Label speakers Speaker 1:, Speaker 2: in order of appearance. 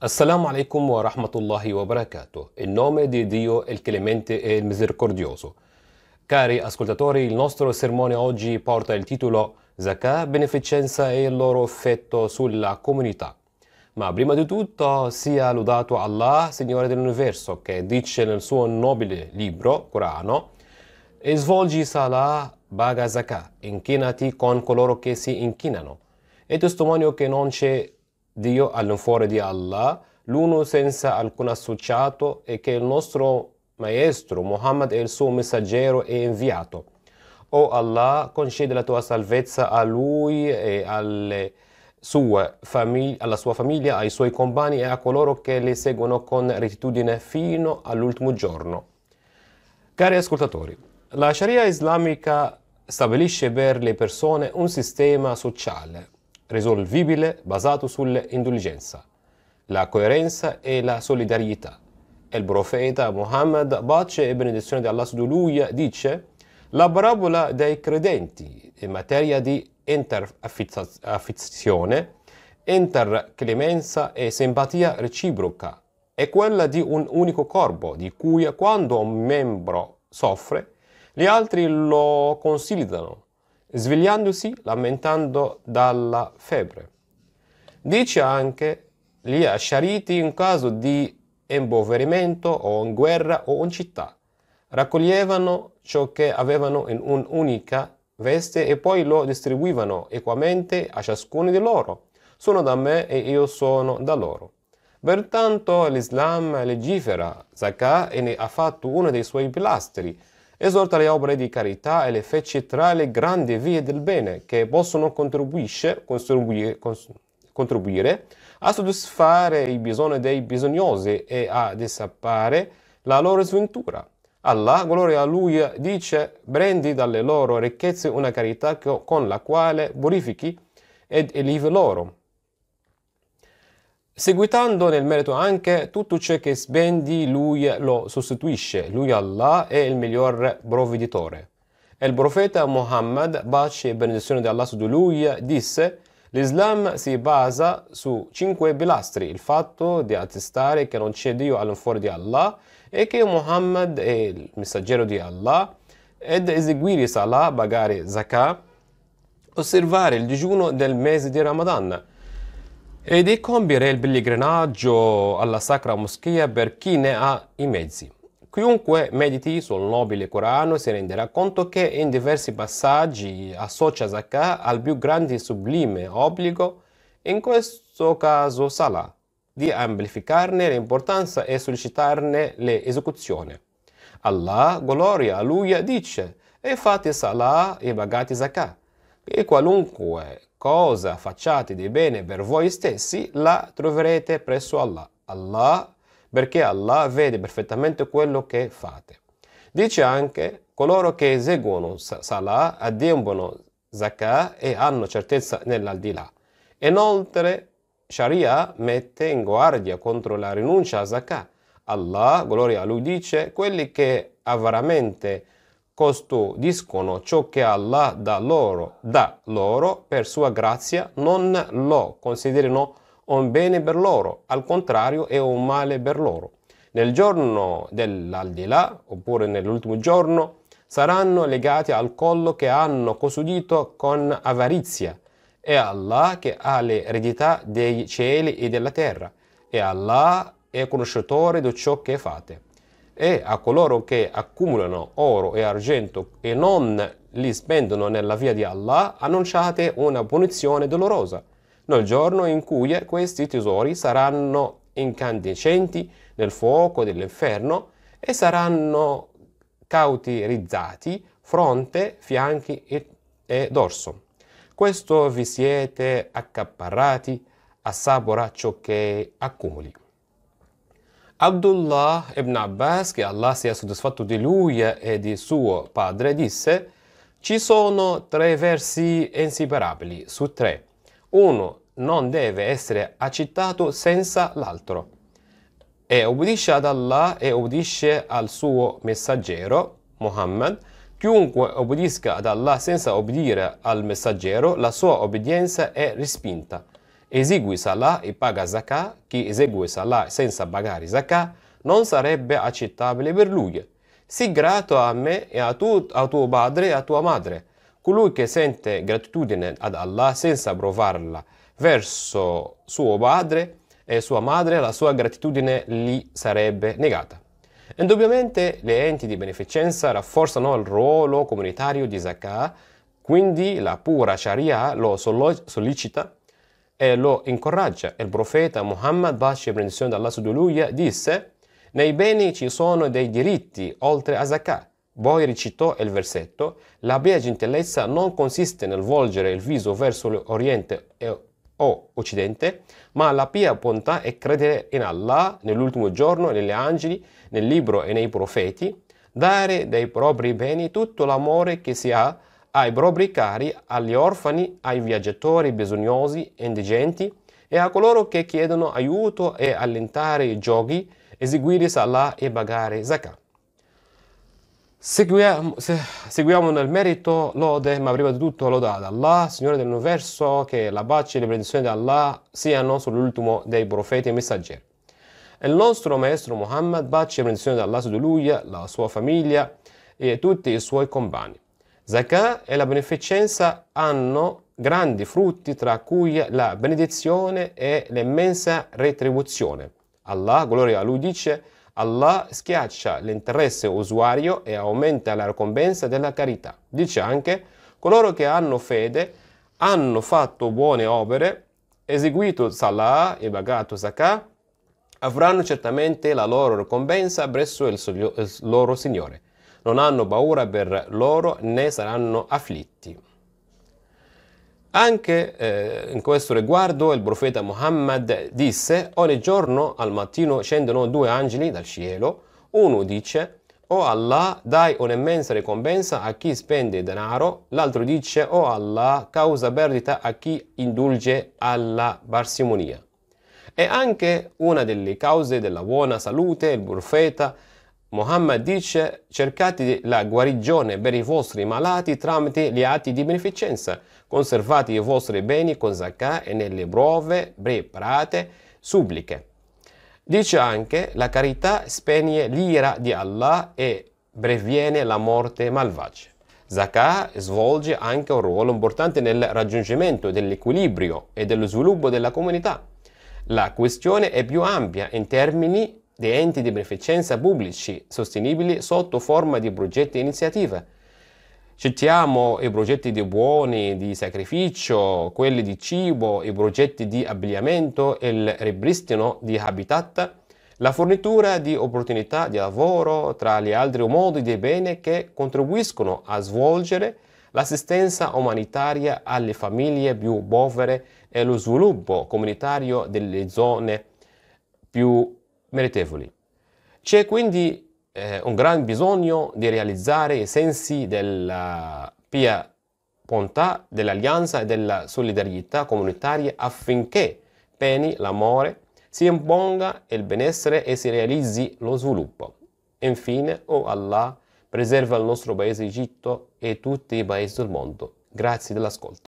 Speaker 1: Assalamu alaikum wa rahmatullahi wa barakatuh. In nome di Dio il clemente e il misericordioso. Cari ascoltatori, il nostro sermone oggi porta il titolo Zakah, beneficenza e il loro effetto sulla comunità. Ma prima di tutto sia lodato Allah, Signore dell'Universo, che dice nel suo nobile libro, Corano, e svolgi salah, baga zakah, inchinati con coloro che si inchinano. E testimonio che non c'è Dio fuori di Allah, l'uno senza alcun associato e che il nostro Maestro Muhammad è il suo messaggero e inviato. O Allah, concede la tua salvezza a lui e famig- alla sua famiglia, ai suoi compagni e a coloro che li seguono con rettitudine fino all'ultimo giorno. Cari ascoltatori, la Sharia islamica stabilisce per le persone un sistema sociale, risolvibile basato sull'indulgenza, la coerenza e la solidarietà. Il profeta Muhammad, pace e benedizione di Allah su lui, dice la parabola dei credenti in materia di interaffizione, interclemenza e simpatia reciproca è quella di un unico corpo di cui quando un membro soffre, gli altri lo consigliano svegliandosi lamentando dalla febbre. Dice anche gli asciariti in caso di impoverimento o in guerra o in città. Raccoglievano ciò che avevano in un'unica veste e poi lo distribuivano equamente a ciascuno di loro. Sono da me e io sono da loro. Pertanto l'Islam legifera, Zakah e ne ha fatto uno dei suoi pilastri, esorta le opere di carità e le fece tra le grandi vie del bene che possono contribuire, contribuire a soddisfare i bisogni dei bisognosi e a dissipare la loro sventura. Allah, gloria a Lui, dice, prendi dalle loro ricchezze una carità con la quale purifichi ed elivi loro seguitando nel merito anche tutto ciò che spendi lui lo sostituisce, lui Allah è il miglior provveditore. E il profeta Muhammad, pace e benedizione di Allah su di lui, disse L'Islam si basa su cinque pilastri, il fatto di attestare che non c'è Dio fuori di Allah e che Muhammad è il messaggero di Allah ed eseguire salah, pagare zakah, osservare il digiuno del mese di Ramadan ed è compiere il pellegrinaggio alla Sacra Moschea per chi ne ha i mezzi. Chiunque mediti sul nobile Corano si renderà conto che in diversi passaggi associa Zakah al più grande e sublime obbligo, in questo caso Salah, di amplificarne l'importanza e sollecitarne l'esecuzione. Allah, gloria a Lui, dice, e fate Salah e pagate Zakah, e qualunque cosa facciate di bene per voi stessi, la troverete presso Allah. Allah, perché Allah vede perfettamente quello che fate. Dice anche, coloro che eseguono salah, adembono zakah e hanno certezza nell'aldilà. Inoltre, Sharia mette in guardia contro la rinuncia a zakah. Allah, gloria a lui, dice, quelli che avaramente custodiscono ciò che Allah da loro, dà loro per sua grazia, non lo considerano un bene per loro, al contrario è un male per loro. Nel giorno dell'aldilà, oppure nell'ultimo giorno, saranno legati al collo che hanno custodito con avarizia. È Allah che ha l'eredità dei cieli e della terra, e Allah è conoscitore di ciò che fate e a coloro che accumulano oro e argento e non li spendono nella via di Allah, annunciate una punizione dolorosa, nel giorno in cui questi tesori saranno incandescenti nel fuoco dell'inferno e saranno cauterizzati fronte, fianchi e, e dorso. Questo vi siete accapparrati, assapora ciò che accumuli. Abdullah ibn Abbas, che Allah sia soddisfatto di lui e di suo padre, disse ci sono tre versi inseparabili su tre. Uno non deve essere accettato senza l'altro. E obbedisce ad Allah e obbedisce al suo messaggero, Muhammad. Chiunque obbedisca ad Allah senza obbedire al messaggero, la sua obbedienza è respinta esegui salah e paga zakah, chi esegue salah senza pagare zakah non sarebbe accettabile per lui. Sii grato a me e a, tu, a tuo padre e a tua madre. Colui che sente gratitudine ad Allah senza provarla verso suo padre e sua madre, la sua gratitudine gli sarebbe negata. Indubbiamente le enti di beneficenza rafforzano il ruolo comunitario di Zakah, quindi la pura Sharia lo sollecita e lo incoraggia. Il profeta Muhammad, pace e benedizione da Allah su di lui, disse nei beni ci sono dei diritti oltre a Zakah». Poi recitò il versetto, la bella gentilezza non consiste nel volgere il viso verso l'Oriente o Occidente, ma la pia bontà è credere in Allah, nell'ultimo giorno, negli angeli, nel libro e nei profeti, dare dei propri beni tutto l'amore che si ha ai propri cari, agli orfani, ai viaggiatori bisognosi, e indigenti e a coloro che chiedono aiuto e allentare i giochi, eseguire salah e pagare zakat. Seguiamo, seguiamo, nel merito lode, ma prima di tutto lodata Allah, Signore dell'universo, che la pace e le benedizioni di Allah siano sull'ultimo dei profeti e messaggeri. Il nostro maestro Muhammad, pace e benedizioni di Allah su di lui, la sua famiglia e tutti i suoi compagni. Zakah e la beneficenza hanno grandi frutti tra cui la benedizione e l'immensa retribuzione. Allah, gloria a lui, dice Allah schiaccia l'interesse usuario e aumenta la ricompensa della carità. Dice anche coloro che hanno fede hanno fatto buone opere, eseguito salah e pagato zakah, avranno certamente la loro ricompensa presso il loro Signore non hanno paura per loro né saranno afflitti. Anche eh, in questo riguardo il profeta Muhammad disse ogni giorno al mattino scendono due angeli dal cielo, uno dice o Allah dai un'immensa ricompensa a chi spende denaro, l'altro dice o Allah causa perdita a chi indulge alla parsimonia. E anche una delle cause della buona salute, il profeta Muhammad dice cercate la guarigione per i vostri malati tramite gli atti di beneficenza, conservate i vostri beni con zakah e nelle prove preparate suppliche. Dice anche la carità spegne l'ira di Allah e previene la morte malvagia. Zakah svolge anche un ruolo importante nel raggiungimento dell'equilibrio e dello sviluppo della comunità. La questione è più ampia in termini di enti di beneficenza pubblici sostenibili sotto forma di progetti e iniziative. Citiamo i progetti di buoni, di sacrificio, quelli di cibo, i progetti di abbigliamento, il ripristino di habitat, la fornitura di opportunità di lavoro, tra gli altri modi di bene che contribuiscono a svolgere l'assistenza umanitaria alle famiglie più povere e lo sviluppo comunitario delle zone più meritevoli. C'è quindi eh, un gran bisogno di realizzare i sensi della pia bontà, dell'alleanza e della solidarietà comunitaria affinché peni l'amore, si imponga il benessere e si realizzi lo sviluppo. Infine, o oh Allah, preserva il nostro paese Egitto e tutti i paesi del mondo. Grazie dell'ascolto.